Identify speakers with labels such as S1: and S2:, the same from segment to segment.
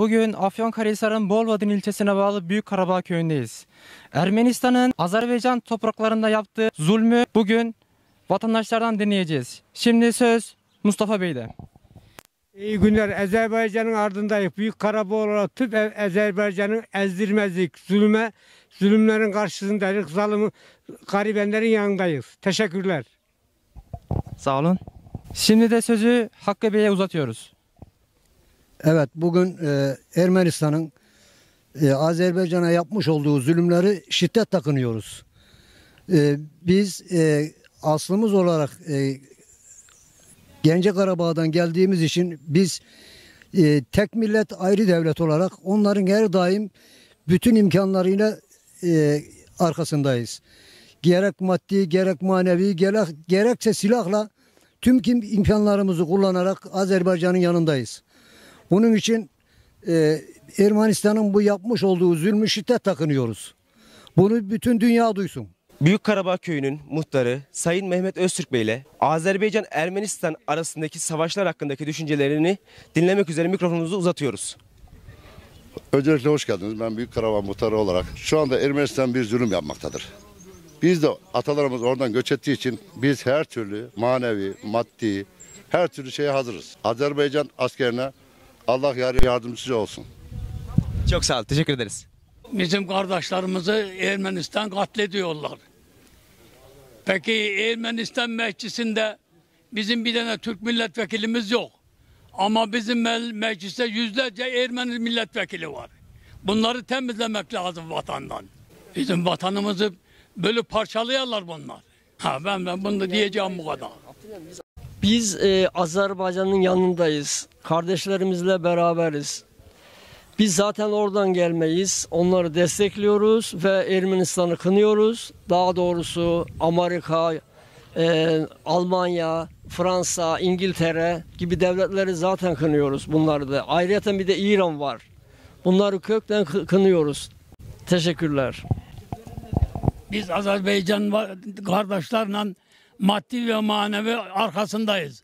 S1: Bugün Afyonkarahisar'ın Bolvadin ilçesine bağlı Büyük Karabağ köyündeyiz. Ermenistan'ın Azerbaycan topraklarında yaptığı zulmü bugün vatandaşlardan dinleyeceğiz. Şimdi söz Mustafa Bey'de. İyi günler. Azerbaycan'ın ardındayız. Büyük Karabağ olarak tüm e- Azerbaycan'ın ezdirmezlik, zulme, zulümlerin karşısındayız. Zalımı, garibenlerin yanındayız. Teşekkürler. Sağ olun. Şimdi de sözü Hakkı Bey'e uzatıyoruz. Evet bugün e, Ermenistan'ın e, Azerbaycan'a yapmış olduğu zulümleri şiddet takınıyoruz. E, biz e, aslımız olarak e, Gence Karabağ'dan geldiğimiz için biz e, tek millet ayrı devlet olarak onların her daim bütün imkanlarıyla e, arkasındayız. Gerek maddi gerek manevi gerek, gerekse silahla tüm kim imkanlarımızı kullanarak Azerbaycan'ın yanındayız. Bunun için e, Ermenistan'ın bu yapmış olduğu zulmü şiddet takınıyoruz. Bunu bütün dünya duysun. Büyük Karabağ Köyü'nün muhtarı Sayın Mehmet Öztürk Bey ile Azerbaycan-Ermenistan arasındaki savaşlar hakkındaki düşüncelerini dinlemek üzere mikrofonumuzu uzatıyoruz. Öncelikle hoş geldiniz. Ben Büyük Karabağ muhtarı olarak şu anda Ermenistan bir zulüm yapmaktadır. Biz de atalarımız oradan göç ettiği için biz her türlü manevi, maddi, her türlü şeye hazırız. Azerbaycan askerine Allah yar yardımcısı olsun. Çok sağ ol. Teşekkür ederiz. Bizim kardeşlerimizi Ermenistan katlediyorlar. Peki Ermenistan meclisinde bizim bir tane Türk milletvekilimiz yok. Ama bizim mecliste yüzlerce Ermeni milletvekili var. Bunları temizlemek lazım vatandan. Bizim vatanımızı böyle parçalayanlar bunlar. Ha ben ben bunu diyeceğim bu kadar. Biz e, Azerbaycan'ın yanındayız. Kardeşlerimizle beraberiz. Biz zaten oradan gelmeyiz. Onları destekliyoruz ve Ermenistan'ı kınıyoruz. Daha doğrusu Amerika, e, Almanya, Fransa, İngiltere gibi devletleri zaten kınıyoruz bunları da. Ayrıca bir de İran var. Bunları kökten kınıyoruz. Teşekkürler. Biz Azerbaycan kardeşlerle maddi ve manevi arkasındayız.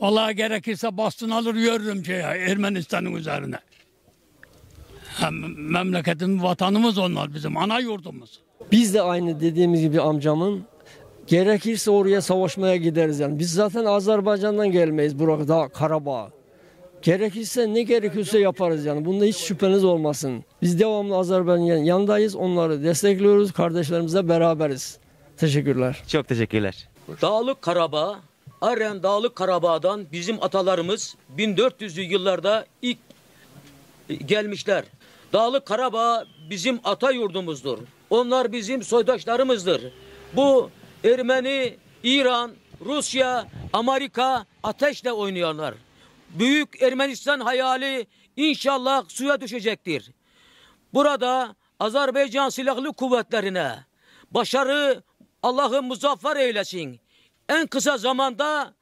S1: Allah'a gerekirse bastın alır yürürüm şeye, Ermenistan'ın üzerine. Hem memleketin vatanımız onlar bizim ana yurdumuz. Biz de aynı dediğimiz gibi amcamın gerekirse oraya savaşmaya gideriz yani. Biz zaten Azerbaycan'dan gelmeyiz burada Karabağ. Gerekirse ne gerekiyorsa yaparız yani. Bunda hiç şüpheniz olmasın. Biz devamlı Azerbaycan'ın yanındayız. Onları destekliyoruz. Kardeşlerimizle beraberiz. Teşekkürler. Çok teşekkürler. Dağlık Karabağ, Aren Dağlık Karabağ'dan bizim atalarımız 1400'lü yıllarda ilk e, gelmişler. Dağlık Karabağ bizim ata yurdumuzdur. Onlar bizim soydaşlarımızdır. Bu Ermeni, İran, Rusya, Amerika ateşle oynuyorlar. Büyük Ermenistan hayali inşallah suya düşecektir. Burada Azerbaycan Silahlı Kuvvetlerine başarı Allah'ı muzaffer eylesin. En kısa zamanda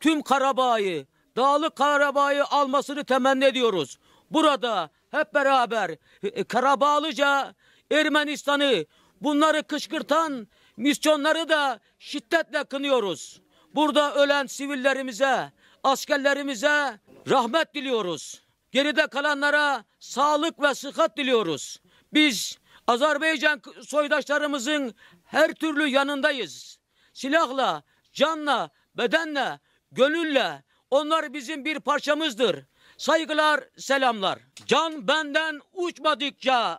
S1: tüm Karabağ'ı, Dağlı Karabağ'ı almasını temenni ediyoruz. Burada hep beraber e, e, Karabağlıca Ermenistan'ı bunları kışkırtan misyonları da şiddetle kınıyoruz. Burada ölen sivillerimize, askerlerimize rahmet diliyoruz. Geride kalanlara sağlık ve sıhhat diliyoruz. Biz Azerbaycan soydaşlarımızın her türlü yanındayız. Silahla, canla, bedenle, gönülle onlar bizim bir parçamızdır. Saygılar, selamlar. Can benden uçmadıkça,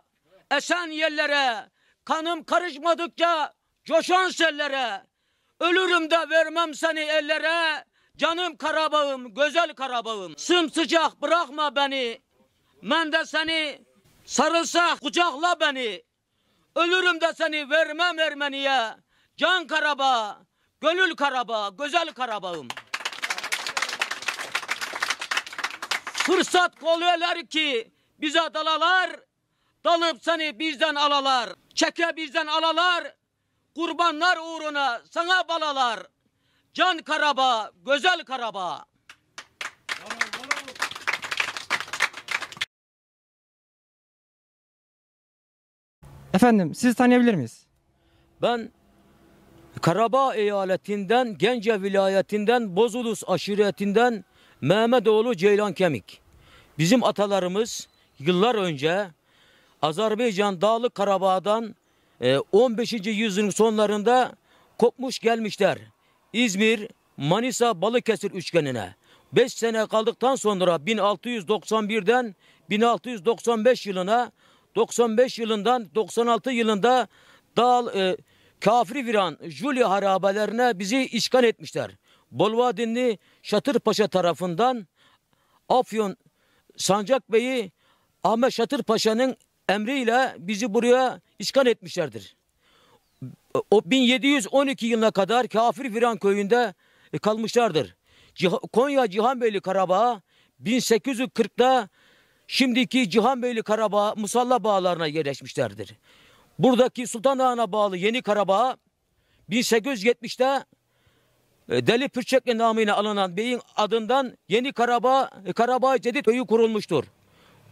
S1: esen yerlere, kanım karışmadıkça, coşan sellere, ölürüm de vermem seni ellere, canım Karabağım, güzel Karabağım, sımsıcak bırakma beni, ben de seni sarılsak kucakla beni. Ölürüm de seni vermem Ermeniye. Can Karabağ, gönül Karabağ, güzel Karabağ'ım. Fırsat kolluyorlar ki bize dalalar, dalıp seni bizden alalar. Çeke bizden alalar, kurbanlar uğruna sana balalar. Can Karabağ, güzel Karabağ. Efendim sizi tanıyabilir miyiz? Ben Karabağ eyaletinden, Gence vilayetinden, Bozulus aşiretinden Mehmetoğlu Ceylan Kemik. Bizim atalarımız yıllar önce Azerbaycan Dağlı Karabağ'dan 15. E, yüzyılın sonlarında kopmuş gelmişler. İzmir, Manisa, Balıkesir üçgenine. 5 sene kaldıktan sonra 1691'den 1695 yılına 95 yılından 96 yılında dağ e, kafir viran Julia harabelerine bizi işgal etmişler. Bolvadinli Şatırpaşa tarafından Afyon Sancakbeyi Bey'i Ahmet Şatırpaşa'nın emriyle bizi buraya işgal etmişlerdir. O 1712 yılına kadar Kafir Viran köyünde e, kalmışlardır. Konya Cihanbeyli Karabağ 1840'da şimdiki Cihanbeyli Karabağ Musalla bağlarına yerleşmişlerdir. Buradaki Sultan Ağa'na bağlı Yeni Karabağ 1870'te e, Deli Pürçekli namıyla alınan beyin adından Yeni Karabağ, e, Karabağ Cedid köyü kurulmuştur.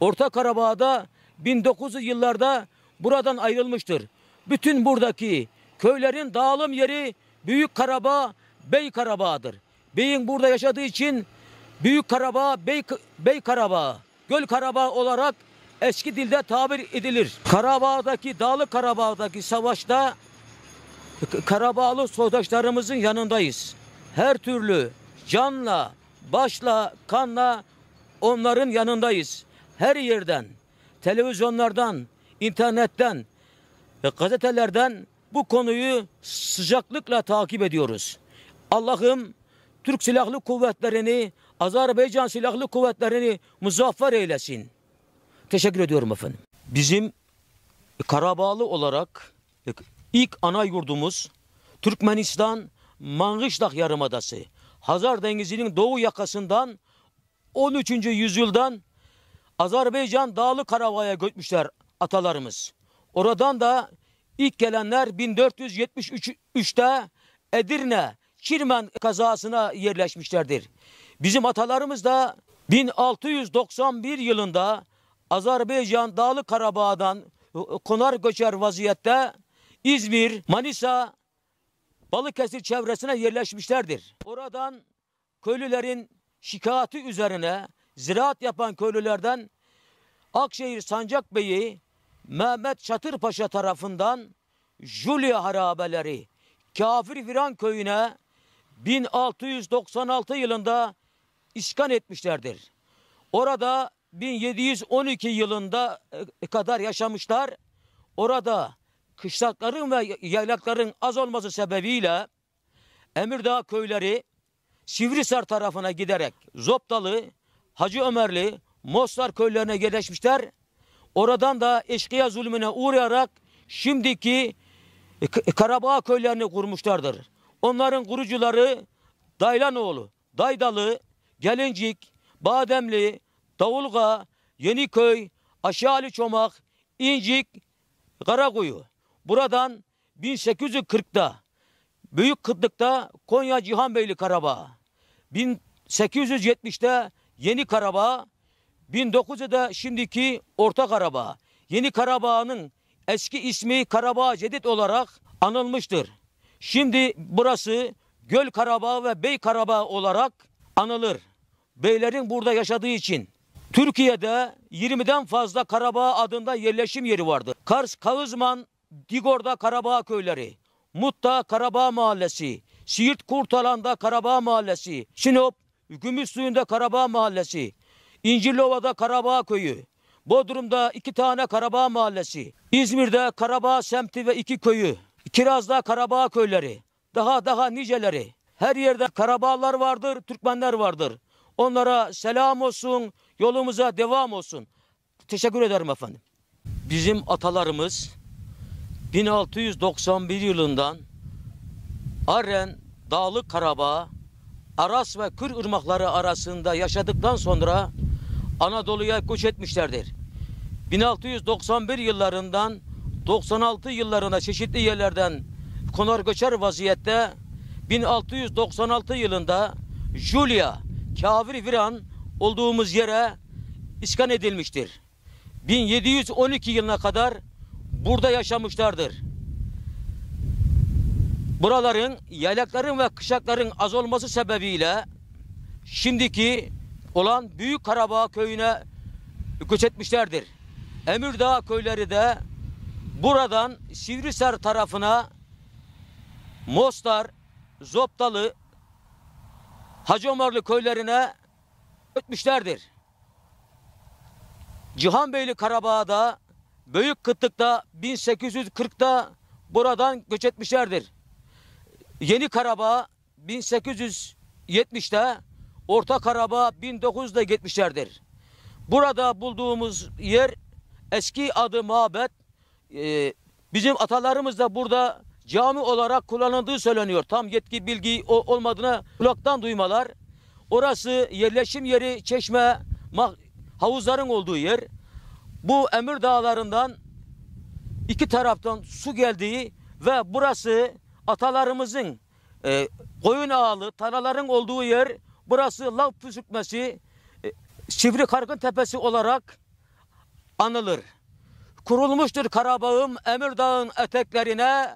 S1: Orta Karabağ'da 1900 yıllarda buradan ayrılmıştır. Bütün buradaki köylerin dağılım yeri Büyük Karabağ, Bey Karabağ'dır. Beyin burada yaşadığı için Büyük Karabağ, Bey, Bey Karabağ. Göl Karabağ olarak eski dilde tabir edilir. Karabağ'daki, Dağlı Karabağ'daki savaşta Karabağlı soydaşlarımızın yanındayız. Her türlü canla, başla, kanla onların yanındayız. Her yerden, televizyonlardan, internetten, gazetelerden bu konuyu sıcaklıkla takip ediyoruz. Allah'ım Türk Silahlı Kuvvetleri'ni Azerbaycan Silahlı Kuvvetlerini muzaffer eylesin. Teşekkür ediyorum efendim. Bizim Karabağlı olarak ilk ana yurdumuz Türkmenistan Mangışdak Yarımadası. Hazar Denizi'nin doğu yakasından 13. yüzyıldan Azerbaycan Dağlı Karabağ'a götmüşler atalarımız. Oradan da ilk gelenler 1473'te Edirne Çirmen kazasına yerleşmişlerdir. Bizim atalarımız da 1691 yılında Azerbaycan Dağlı Karabağ'dan e, konar göçer vaziyette İzmir, Manisa, Balıkesir çevresine yerleşmişlerdir. Oradan köylülerin şikayeti üzerine ziraat yapan köylülerden Akşehir Sancak Bey'i Mehmet Çatırpaşa tarafından Julia harabeleri Kafir Viran köyüne 1696 yılında işgal etmişlerdir. Orada 1712 yılında e, kadar yaşamışlar. Orada kışlakların ve yaylakların az olması sebebiyle Emirdağ köyleri Sivrisar tarafına giderek Zoptalı, Hacı Ömerli, Mostar köylerine yerleşmişler. Oradan da eşkıya zulmüne uğrayarak şimdiki e, e, Karabağ köylerini kurmuşlardır. Onların kurucuları Daylanoğlu, Daydalı, Gelincik, Bademli, Davulga, Yeniköy, Aşağılı Çomak, İncik, Karakuyu. Buradan 1840'da büyük kıtlıkta Konya Cihanbeyli Karabağ, 1870'te Yeni Karabağ, 1900'de şimdiki Orta Karabağ. Yeni Karabağ'ın eski ismi Karabağ Cedid olarak anılmıştır. Şimdi burası Göl Karabağ ve Bey Karabağ olarak anılır beylerin burada yaşadığı için. Türkiye'de 20'den fazla Karabağ adında yerleşim yeri vardı. Kars, Kağızman, Digor'da Karabağ köyleri, Mut'ta Karabağ mahallesi, Siirt Kurtalan'da Karabağ mahallesi, Sinop, Gümüşsuyu'nda Karabağ mahallesi, İncirlova'da Karabağ köyü, Bodrum'da iki tane Karabağ mahallesi, İzmir'de Karabağ semti ve iki köyü, Kiraz'da Karabağ köyleri, daha daha niceleri. Her yerde Karabağlar vardır, Türkmenler vardır. Onlara selam olsun, yolumuza devam olsun. Teşekkür ederim efendim. Bizim atalarımız 1691 yılından Aren Dağlı Karabağ, Aras ve Kür ırmakları arasında yaşadıktan sonra Anadolu'ya göç etmişlerdir. 1691 yıllarından 96 yıllarına çeşitli yerlerden konar göçer vaziyette 1696 yılında Julia kafir viran olduğumuz yere iskan edilmiştir. 1712 yılına kadar burada yaşamışlardır. Buraların yaylakların ve kışakların az olması sebebiyle şimdiki olan Büyük Karabağ köyüne göç etmişlerdir. Emirdağ köyleri de buradan Sivrisar tarafına Mostar, Zoptalı, Hacı Ömerli köylerine ötmüşlerdir. Cihanbeyli Karabağ'da büyük kıtlıkta 1840'ta buradan göç etmişlerdir. Yeni Karabağ 1870'te, Orta Karabağ 1900'de gitmişlerdir. Burada bulduğumuz yer eski adı Mabet. Ee, bizim atalarımız da burada cami olarak kullanıldığı söyleniyor. Tam yetki bilgi olmadığını kulaktan duymalar. Orası yerleşim yeri çeşme havuzların olduğu yer. Bu Emir Dağları'ndan iki taraftan su geldiği ve burası atalarımızın e, koyun ağalı taraların olduğu yer. Burası lav püskürtmesi e, Sivri Kargın Tepesi olarak anılır. Kurulmuştur Karabağ'ım Emir Emirdağ'ın eteklerine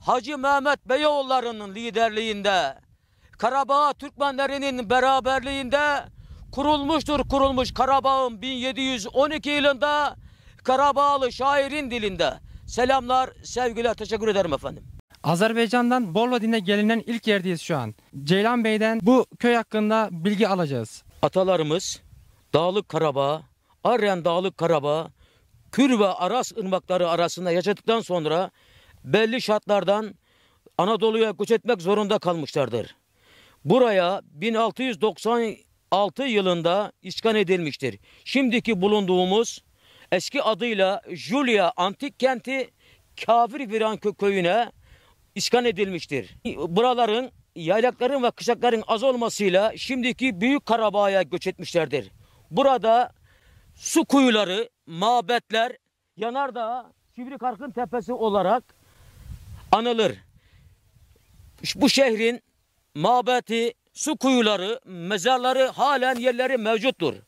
S1: Hacı Mehmet Beyoğulları'nın liderliğinde, Karabağ Türkmenlerinin beraberliğinde kurulmuştur kurulmuş Karabağ'ın 1712 yılında Karabağlı şairin dilinde. Selamlar, sevgiler, teşekkür ederim efendim. Azerbaycan'dan Bolvadin'e gelinen ilk yerdeyiz şu an. Ceylan Bey'den bu köy hakkında bilgi alacağız. Atalarımız Dağlık Karabağ, Aryan Dağlık Karabağ, Kür ve Aras ırmakları arasında yaşadıktan sonra belli şartlardan Anadolu'ya göç etmek zorunda kalmışlardır. Buraya 1696 yılında iskan edilmiştir. Şimdiki bulunduğumuz eski adıyla Julia Antik Kenti Kafir Viran köyüne iskan edilmiştir. Buraların yaylakların ve kışakların az olmasıyla şimdiki Büyük Karabağ'a göç etmişlerdir. Burada su kuyuları, mabetler, yanardağ, Kibrik Arkın Tepesi olarak anılır. Bu şehrin mabeti, su kuyuları, mezarları halen yerleri mevcuttur.